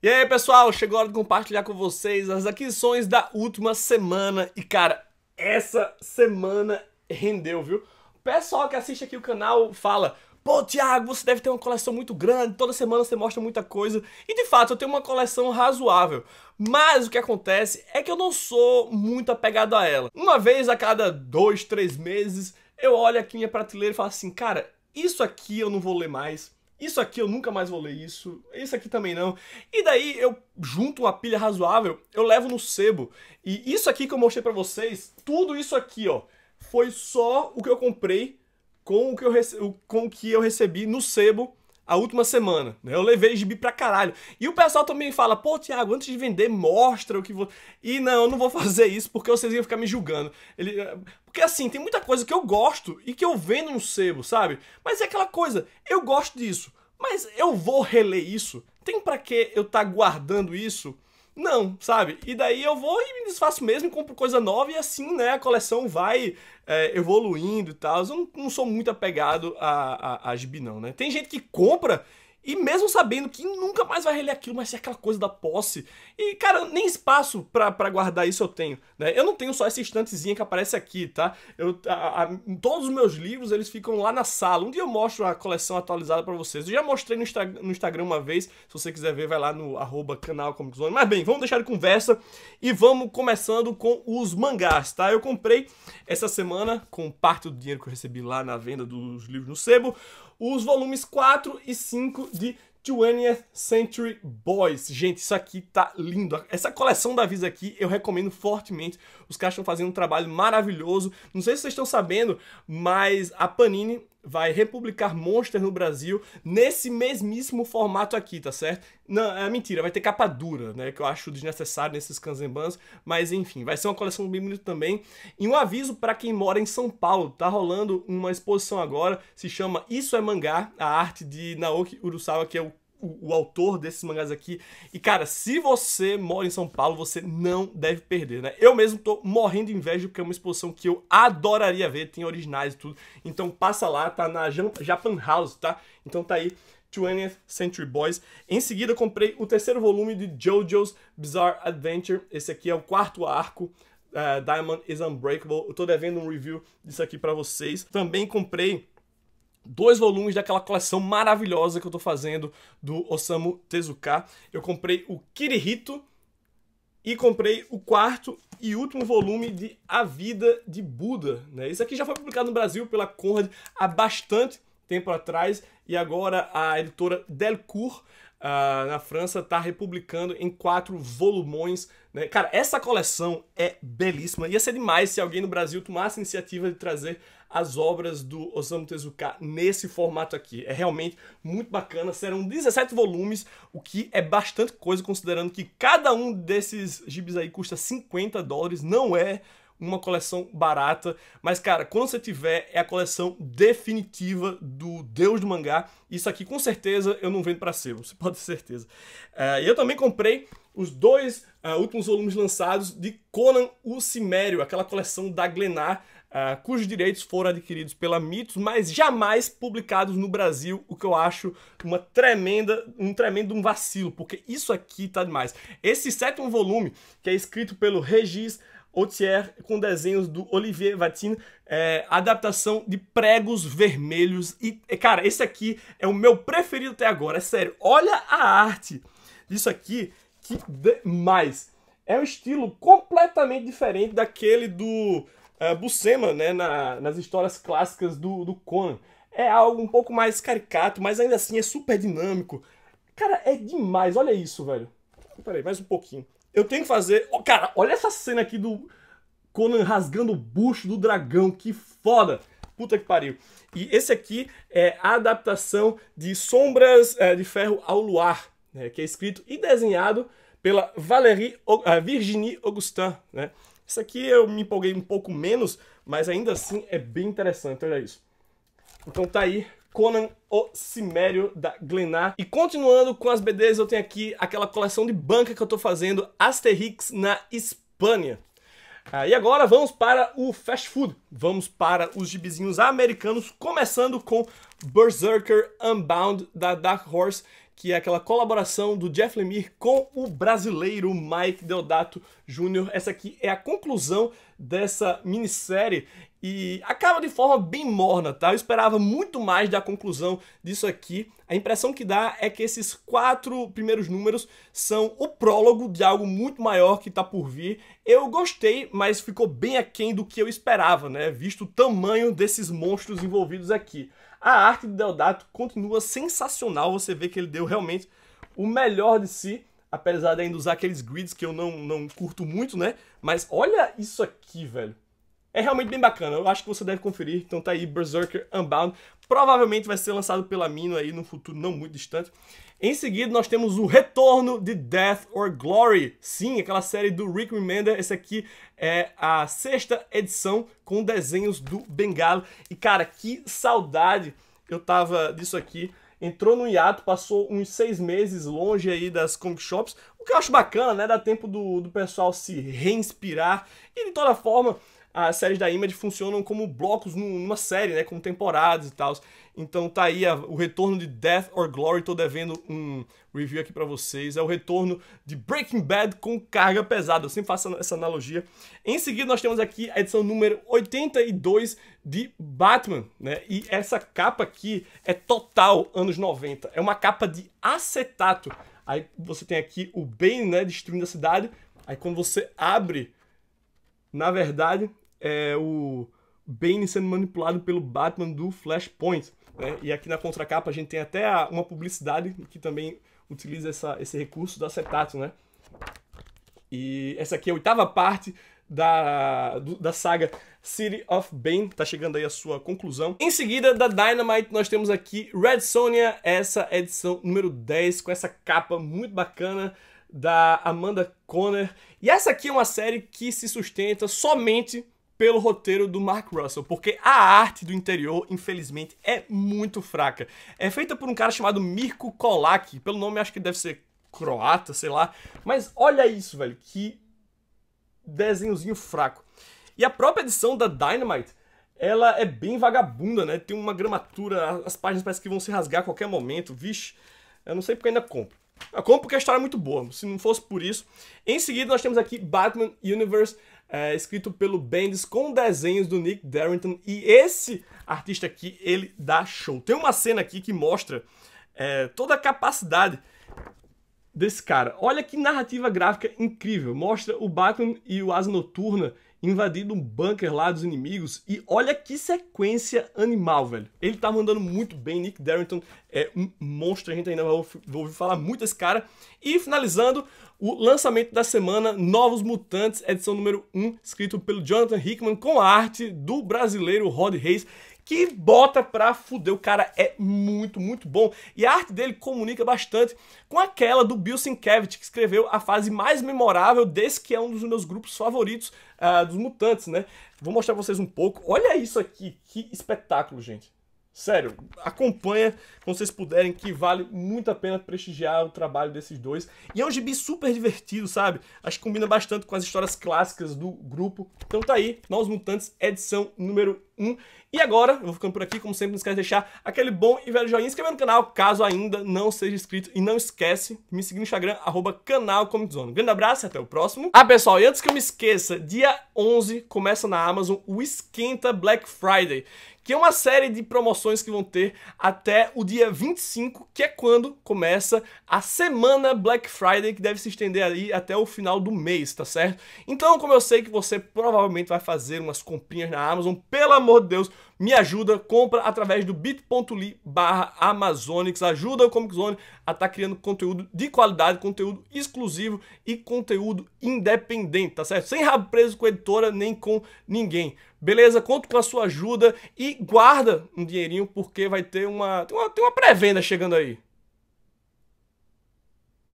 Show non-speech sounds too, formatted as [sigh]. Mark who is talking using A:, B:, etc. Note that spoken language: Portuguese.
A: E aí, pessoal, chegou a hora de compartilhar com vocês as aquisições da última semana. E, cara, essa semana rendeu, viu? Pessoal que assiste aqui o canal fala... Pô, Thiago, você deve ter uma coleção muito grande, toda semana você mostra muita coisa. E de fato, eu tenho uma coleção razoável. Mas o que acontece é que eu não sou muito apegado a ela. Uma vez a cada dois, três meses, eu olho aqui minha prateleira e falo assim, cara, isso aqui eu não vou ler mais, isso aqui eu nunca mais vou ler isso, isso aqui também não. E daí eu junto uma pilha razoável, eu levo no sebo. E isso aqui que eu mostrei para vocês, tudo isso aqui, ó, foi só o que eu comprei com o que eu, com o que eu recebi no sebo a última semana, né? Eu levei gibi pra caralho. E o pessoal também fala, pô, Thiago, antes de vender, mostra o que vou. E não, eu não vou [laughs] fazer isso porque vocês iam ficar me julgando. Ele... Eh, porque assim, tem muita coisa que eu gosto e que eu vendo no sebo, sabe? Mas é aquela coisa, eu gosto disso, mas eu vou reler isso. Tem para que eu estar tá guardando isso? Não, sabe? E daí eu vou e me desfaço mesmo, compro coisa nova e assim, né? A coleção vai é, evoluindo e tal. Eu não, não, sou muito apegado a, a, a gibi, não, né? Tem gente que compra e mesmo sabendo que nunca mais vai reler aquilo, mas ser é aquela coisa da posse. E, cara, nem espaço para guardar isso eu tenho, né? Eu não tenho só essa estantezinha que aparece aqui, tá? Eu, a, a, todos os meus livros, eles ficam lá na sala. Um dia eu mostro a coleção atualizada para vocês. Eu já mostrei no, Insta, no, Instagram uma vez. Se você quiser ver, vai lá no arroba canal Comic Zone. Mas bem, vamos deixar de conversa e vamos começando com os mangás, tá? Eu comprei essa semana, com parte do dinheiro que eu recebi lá na venda dos livros no Sebo, os volumes 4 e 5 de 20th Century Boys. Gente, isso aqui tá lindo. Essa coleção da Visa aqui eu recomendo fortemente. Os caras estão fazendo um trabalho maravilhoso. Não sei se vocês estão sabendo, mas a Panini vai republicar Monster no Brasil nesse mesmíssimo formato aqui, tá certo? Não, é mentira, vai ter capa dura, né? Que eu acho desnecessário nesses Kanzenbans, mas enfim, vai ser uma coleção bem bonita também. E um aviso para quem mora em São Paulo, tá rolando uma exposição agora, se chama Isso é Mangá, a arte de Naoki Urusawa, que é o o, autor desses mangás aqui. E, cara, se você mora em São Paulo, você não deve perder, né? Eu mesmo tô morrendo de inveja porque é uma exposição que eu adoraria ver, tem originais e tudo. Então passa lá, tá na Japan House, tá? Então tá aí. 20th Century Boys. Em seguida, comprei o terceiro volume de JoJo's Bizarre Adventure. Esse aqui é o quarto arco Uh, Diamond is Unbreakable. Eu tô devendo um review disso aqui para vocês. Também comprei dois volumes daquela coleção maravilhosa que eu tô fazendo do Osamu Tezuka. Eu comprei o Kirihito e comprei o quarto e último volume de A Vida de Buda. Né? Isso aqui já foi publicado no Brasil pela Conrad há bastante tempo tempo atrás, e agora a editora Delcourt Uh, na França está republicando em quatro volumões. Né? Cara, essa coleção é belíssima. Ia ser demais se alguém no Brasil tomasse a iniciativa de trazer as obras do Osamu Tezuka nesse formato aqui. É realmente muito bacana. Serão 17 volumes, o que é bastante coisa, considerando que cada um desses gibis aí custa 50 dólares. Não é uma coleção barata. Mas, cara, quando você tiver, é a coleção definitiva do Deus do Mangá. Isso aqui, com certeza, eu não vendo para ser, [laughs] você pode ter certeza. É, e uh, eu também comprei os dois uh, últimos volumes lançados de Conan o Cimério, aquela coleção da Glenar, uh, cujos direitos foram adquiridos pela Mitos, mas jamais publicados no Brasil, o que eu acho uma tremenda, um tremendo um vacilo, porque isso aqui tá demais. Esse sétimo volume, que é escrito pelo Regis Autier, com desenhos do Olivier Vatin, é, adaptação de Pregos Vermelhos. E, é, cara, esse aqui é o meu preferido até agora, é sério. Olha a arte disso aqui, que demais! É um estilo completamente diferente daquele do uh, Buscema, né, na, nas histórias clássicas do, do Conan. É algo um pouco mais caricato, mas ainda assim é super dinâmico. Cara, é demais, olha isso, velho. Peraí, mais um pouquinho. Eu tenho que fazer. Oh, cara, olha essa cena aqui do Conan rasgando o bucho do dragão. Que foda! Puta que pariu. E esse aqui é a adaptação de Sombras é, de Ferro ao Luar, né, que é escrito e desenhado pela Valérie, uh, Virginie Augustin. Né? Isso aqui eu me empolguei um pouco menos, mas ainda assim é bem interessante, olha isso. Então tá aí Conan o Cimério da Glenar. E continuando com as BDs, eu tenho aqui aquela coleção de banca que eu tô fazendo, Asterix na Espanha. Ah, e agora vamos para o fast food. Vamos para os gibizinhos americanos, começando com Berserker Unbound da Dark Horse, que é aquela colaboração do Jeff Lemire com o brasileiro Mike Deodato Jr. Essa aqui é a conclusão dessa minissérie e acaba de forma bem morna, tá? Eu esperava muito mais da conclusão disso aqui. A impressão que dá é que esses quatro primeiros números são o prólogo de algo muito maior que tá por vir. Eu gostei, mas ficou bem aquém do que eu esperava, né? Visto o tamanho desses monstros envolvidos aqui. A arte do Deodato continua sensacional, você vê que ele deu realmente o melhor de si, apesar de ainda usar aqueles grids que eu não, não curto muito, né? Mas olha isso aqui, velho. É realmente bem bacana, eu acho que você deve conferir. Então tá aí Berserker Unbound. Provavelmente vai ser lançado pela Mino aí no futuro não muito distante. Em seguida, nós temos o retorno de Death or Glory. Sim, aquela série do Rick Remender. Esse aqui é a sexta edição com desenhos do Bengalo. E, cara, que saudade eu tava disso aqui. Entrou no hiato, passou uns seis meses longe aí das comic shops. O que eu acho bacana, né? Dá tempo do, do pessoal se reinspirar. E, de toda forma, as séries da Image funcionam como blocos numa série, né? Como temporadas e tal. Então tá aí a, o retorno de Death or Glory, tô devendo um review aqui para vocês. É o retorno de Breaking Bad com carga pesada, eu sempre faço essa analogia. Em seguida nós temos aqui a edição número 82 de Batman, né? E essa capa aqui é total anos 90, é uma capa de acetato. Aí você tem aqui o Bane, né, destruindo a cidade. Aí quando você abre na verdade, é, o Bane sendo manipulado pelo Batman do Flashpoint. Né? E aqui na contracapa a gente tem até uma publicidade que também utiliza essa, esse recurso do acetato, né? E essa aqui é a oitava parte da, do, da saga City of Bane, tá chegando aí a sua conclusão. Em seguida, da Dynamite, nós temos aqui Red Sonia, essa edição número 10, com essa capa muito bacana da Amanda Conner. E essa aqui é uma série que se sustenta somente pelo roteiro do Mark Russell, porque a arte do interior, infelizmente, é muito fraca. É feita por um cara chamado Mirko Kolak, pelo nome acho que deve ser croata, sei lá. Mas olha isso, velho, que desenhozinho fraco. E a própria edição da Dynamite, ela é bem vagabunda, né? Tem uma gramatura, as páginas parecem que vão se rasgar a qualquer momento, vixe. Eu não sei porque ainda compro. Eu compro porque a história é muito boa, se não fosse por isso. Em seguida, nós temos aqui Batman Universe é, escrito pelo Bendis com desenhos do Nick Darrington. E esse artista aqui, ele dá show. Tem uma cena aqui que mostra é, toda a capacidade desse cara. Olha que narrativa gráfica incrível. Mostra o Batman e o Asa Noturna invadido um bunker lá dos inimigos. E olha que sequência animal, velho. Ele tá mandando muito bem. Nick Darrington é um monstro. A gente ainda vai ouvir falar muito desse cara. E finalizando, o lançamento da semana, Novos Mutantes, edição número 1, escrito pelo Jonathan Hickman, com a arte do brasileiro Rod Reis que bota pra fuder. O cara é muito, muito bom. E a arte dele comunica bastante com aquela do Bill Sienkiewicz, que escreveu a fase mais memorável desse que é um dos meus grupos favoritos uh, dos Mutantes, né? Vou mostrar pra vocês um pouco. Olha isso aqui, que espetáculo, gente. Sério, acompanha quando vocês puderem, que vale muito a pena prestigiar o trabalho desses dois. E é um gibi super divertido, sabe? Acho que combina bastante com as histórias clássicas do grupo. Então tá aí, Nós Mutantes, edição número 1. E agora, eu vou ficando por aqui, como sempre, não esquece de deixar aquele bom e velho joinha, inscreva no canal, caso ainda não seja inscrito. E não esquece de me seguir no Instagram, arroba canal Zone. grande abraço e até o próximo. Ah, pessoal, e antes que eu me esqueça, dia 11 começa na Amazon o Esquenta Black Friday que é uma série de promoções que vão ter até o dia 25, que é quando começa a semana Black Friday, que deve se estender aí até o final do mês, tá certo? Então, como eu sei que você provavelmente vai fazer umas comprinhas na Amazon, pelo amor de Deus, me ajuda, compra através do bit.ly barra ajuda o Comic Zone a estar tá criando conteúdo de qualidade, conteúdo exclusivo e conteúdo independente, tá certo? Sem rabo preso com editora nem com ninguém. Beleza? Conto com a sua ajuda e guarda um dinheirinho porque vai ter uma, tem uma, tem uma pré-venda chegando aí.